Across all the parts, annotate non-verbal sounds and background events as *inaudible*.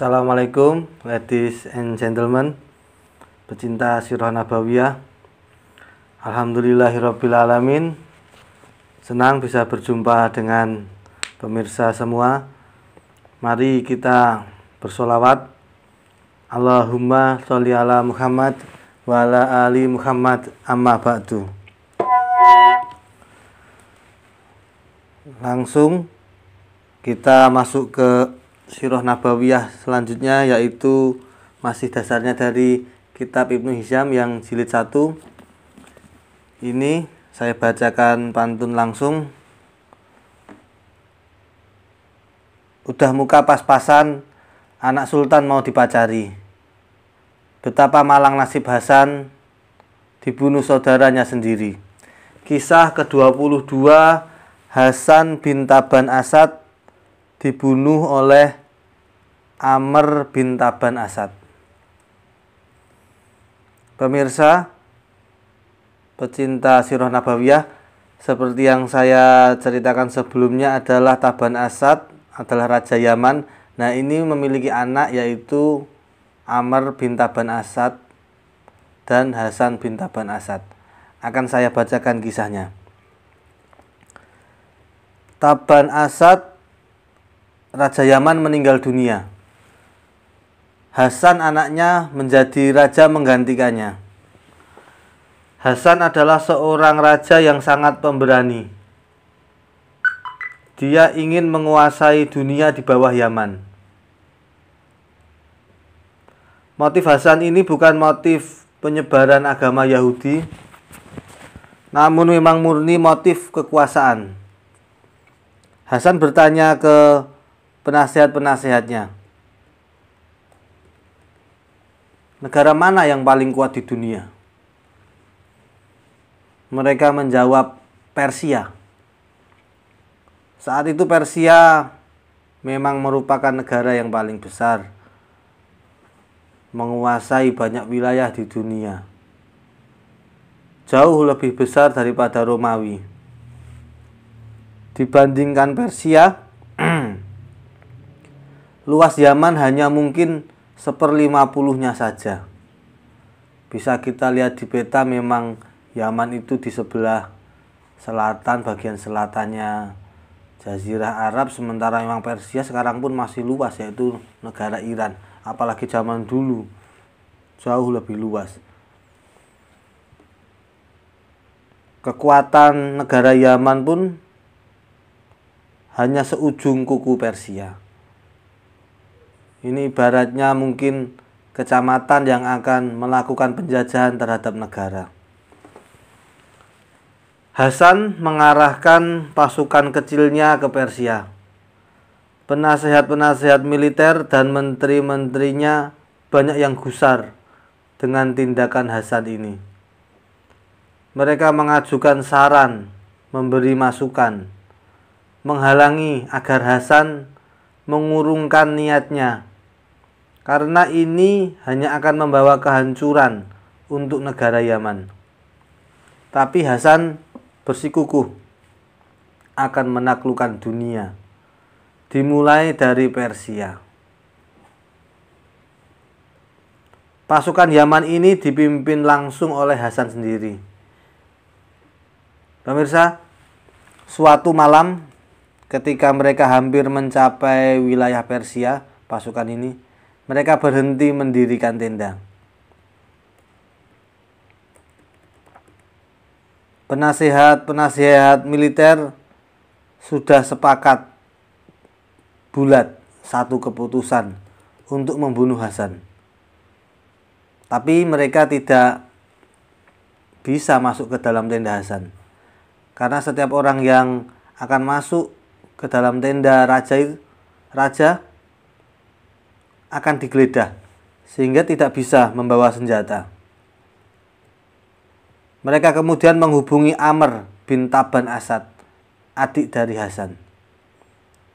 Assalamualaikum ladies and gentlemen pecinta sirah nabawiyah Alhamdulillahirrabbilalamin senang bisa berjumpa dengan pemirsa semua mari kita bersolawat Allahumma sholli ala Muhammad wa ala ali Muhammad amma ba'du langsung kita masuk ke Sirah Nabawiyah selanjutnya yaitu masih dasarnya dari kitab Ibnu Hisham yang jilid 1 ini saya bacakan pantun langsung udah muka pas-pasan anak sultan mau dipacari betapa malang nasib Hasan dibunuh saudaranya sendiri kisah ke-22 Hasan bin Taban Asad dibunuh oleh Amr bin Taban Asad. Pemirsa, pecinta Sirah Nabawiyah, seperti yang saya ceritakan sebelumnya adalah Taban Asad adalah Raja Yaman. Nah ini memiliki anak yaitu Amr bin Taban Asad dan Hasan bin Taban Asad. Akan saya bacakan kisahnya. Taban Asad Raja Yaman meninggal dunia Hasan anaknya menjadi raja menggantikannya. Hasan adalah seorang raja yang sangat pemberani. Dia ingin menguasai dunia di bawah Yaman. Motif Hasan ini bukan motif penyebaran agama Yahudi, namun memang murni motif kekuasaan. Hasan bertanya ke penasihat-penasihatnya. Negara mana yang paling kuat di dunia? Mereka menjawab Persia. Saat itu Persia memang merupakan negara yang paling besar, menguasai banyak wilayah di dunia. Jauh lebih besar daripada Romawi. Dibandingkan Persia, *clears throat* luas Yaman hanya mungkin seperlima puluhnya saja. Bisa kita lihat di peta memang Yaman itu di sebelah selatan bagian selatannya Jazirah Arab sementara memang Persia sekarang pun masih luas yaitu negara Iran apalagi zaman dulu jauh lebih luas kekuatan negara Yaman pun hanya seujung kuku Persia ini ibaratnya mungkin kecamatan yang akan melakukan penjajahan terhadap negara. Hasan mengarahkan pasukan kecilnya ke Persia. Penasehat-penasehat militer dan menteri-menterinya banyak yang gusar dengan tindakan Hasan ini. Mereka mengajukan saran, memberi masukan, menghalangi agar Hasan mengurungkan niatnya karena ini hanya akan membawa kehancuran untuk negara Yaman. Tapi Hasan bersikukuh akan menaklukkan dunia, dimulai dari Persia. Pasukan Yaman ini dipimpin langsung oleh Hasan sendiri. Pemirsa, suatu malam ketika mereka hampir mencapai wilayah Persia, pasukan ini mereka berhenti mendirikan tenda. Penasehat-penasehat militer sudah sepakat bulat satu keputusan untuk membunuh Hasan. Tapi mereka tidak bisa masuk ke dalam tenda Hasan. Karena setiap orang yang akan masuk ke dalam tenda raja raja akan digeledah sehingga tidak bisa membawa senjata. Mereka kemudian menghubungi Amr bin Taban Asad, adik dari Hasan.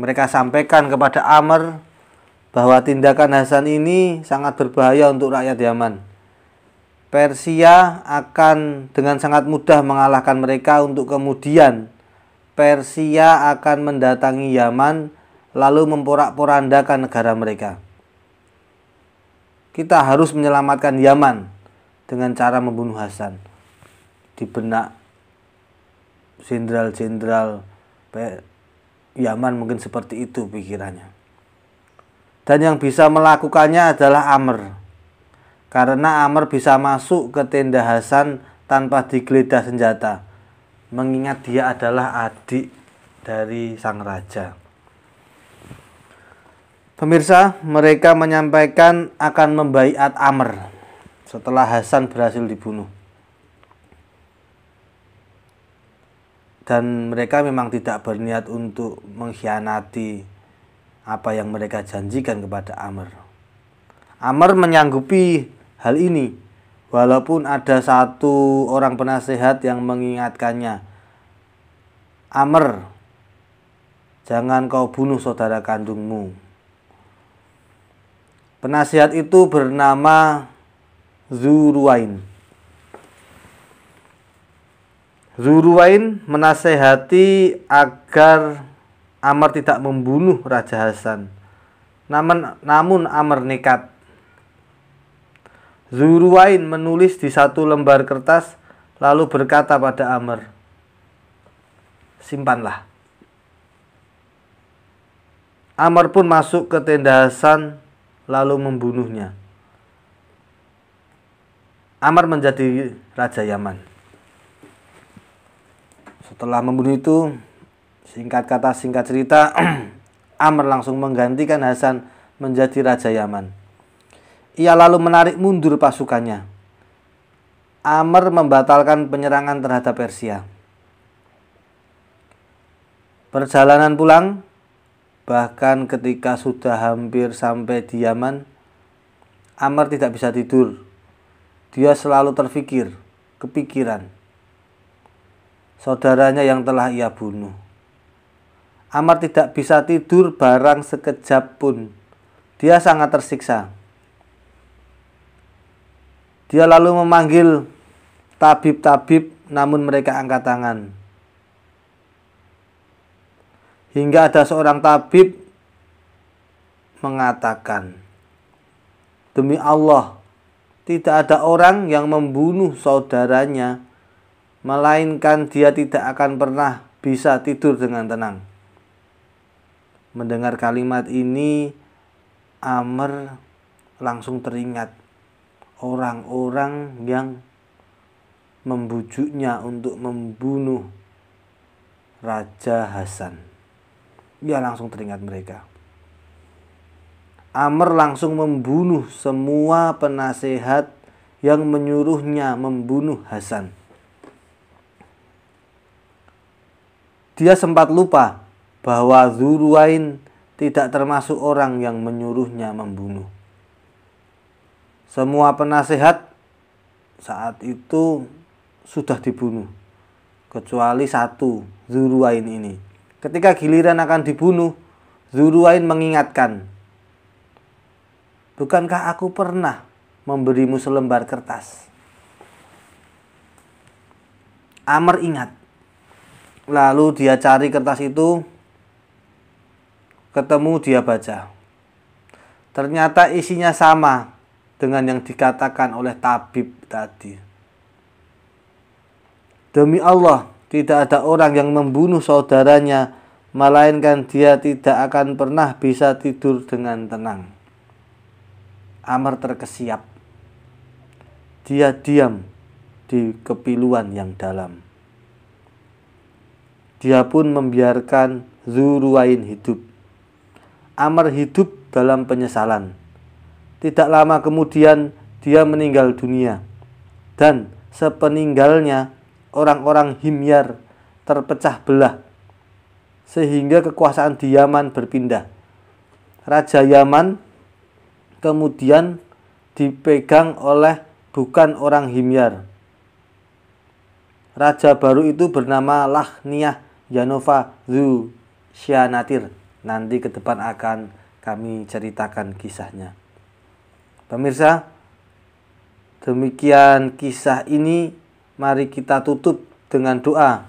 Mereka sampaikan kepada Amr bahwa tindakan Hasan ini sangat berbahaya untuk rakyat Yaman. Persia akan dengan sangat mudah mengalahkan mereka untuk kemudian Persia akan mendatangi Yaman lalu memporak-porandakan negara mereka kita harus menyelamatkan Yaman dengan cara membunuh Hasan. Di benak jenderal-jenderal Yaman mungkin seperti itu pikirannya. Dan yang bisa melakukannya adalah Amr. Karena Amr bisa masuk ke tenda Hasan tanpa digeledah senjata. Mengingat dia adalah adik dari sang raja. Pemirsa, mereka menyampaikan akan membaiat Amr setelah Hasan berhasil dibunuh. Dan mereka memang tidak berniat untuk mengkhianati apa yang mereka janjikan kepada Amr. Amr menyanggupi hal ini walaupun ada satu orang penasehat yang mengingatkannya. Amr, jangan kau bunuh saudara kandungmu. Penasihat itu bernama Zuruain. Zuruain menasehati agar Amr tidak membunuh Raja Hasan. Namun, namun Amr nekat. Zuruain menulis di satu lembar kertas lalu berkata pada Amr, "Simpanlah." Amr pun masuk ke tenda Hasan lalu membunuhnya. Amar menjadi raja Yaman. Setelah membunuh itu, singkat kata singkat cerita, *clears throat* Amr langsung menggantikan Hasan menjadi raja Yaman. Ia lalu menarik mundur pasukannya. Amr membatalkan penyerangan terhadap Persia. Perjalanan pulang Bahkan ketika sudah hampir sampai di Yaman, Amr tidak bisa tidur. Dia selalu terfikir, kepikiran. Saudaranya yang telah ia bunuh. Amr tidak bisa tidur barang sekejap pun. Dia sangat tersiksa. Dia lalu memanggil tabib-tabib namun mereka angkat tangan. Hingga ada seorang tabib mengatakan, "Demi Allah, tidak ada orang yang membunuh saudaranya, melainkan dia tidak akan pernah bisa tidur dengan tenang." Mendengar kalimat ini, Amr langsung teringat orang-orang yang membujuknya untuk membunuh Raja Hasan. Dia langsung teringat mereka. Amr langsung membunuh semua penasehat yang menyuruhnya membunuh Hasan. Dia sempat lupa bahwa Zuruain tidak termasuk orang yang menyuruhnya membunuh. Semua penasehat saat itu sudah dibunuh, kecuali satu Zuruain ini. Ketika giliran akan dibunuh, Zuruain mengingatkan, Bukankah aku pernah memberimu selembar kertas? Amr ingat. Lalu dia cari kertas itu, ketemu dia baca. Ternyata isinya sama dengan yang dikatakan oleh tabib tadi. Demi Allah, tidak ada orang yang membunuh saudaranya, melainkan dia tidak akan pernah bisa tidur dengan tenang. Amr terkesiap. Dia diam di kepiluan yang dalam. Dia pun membiarkan Zuruain hidup. Amr hidup dalam penyesalan. Tidak lama kemudian dia meninggal dunia. Dan sepeninggalnya orang-orang Himyar terpecah belah sehingga kekuasaan di Yaman berpindah. Raja Yaman kemudian dipegang oleh bukan orang Himyar. Raja baru itu bernama Lahniah Yanova Zu Syanatir. Nanti ke depan akan kami ceritakan kisahnya. Pemirsa, demikian kisah ini mari kita tutup dengan doa.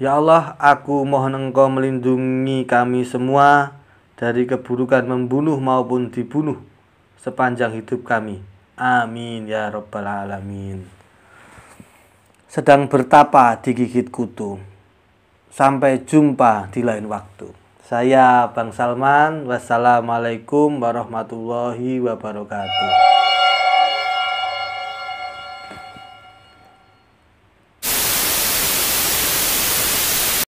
Ya Allah, aku mohon Engkau melindungi kami semua dari keburukan membunuh maupun dibunuh sepanjang hidup kami. Amin ya Rabbal 'Alamin. Sedang bertapa digigit kutu. Sampai jumpa di lain waktu. Saya Bang Salman. Wassalamualaikum warahmatullahi wabarakatuh.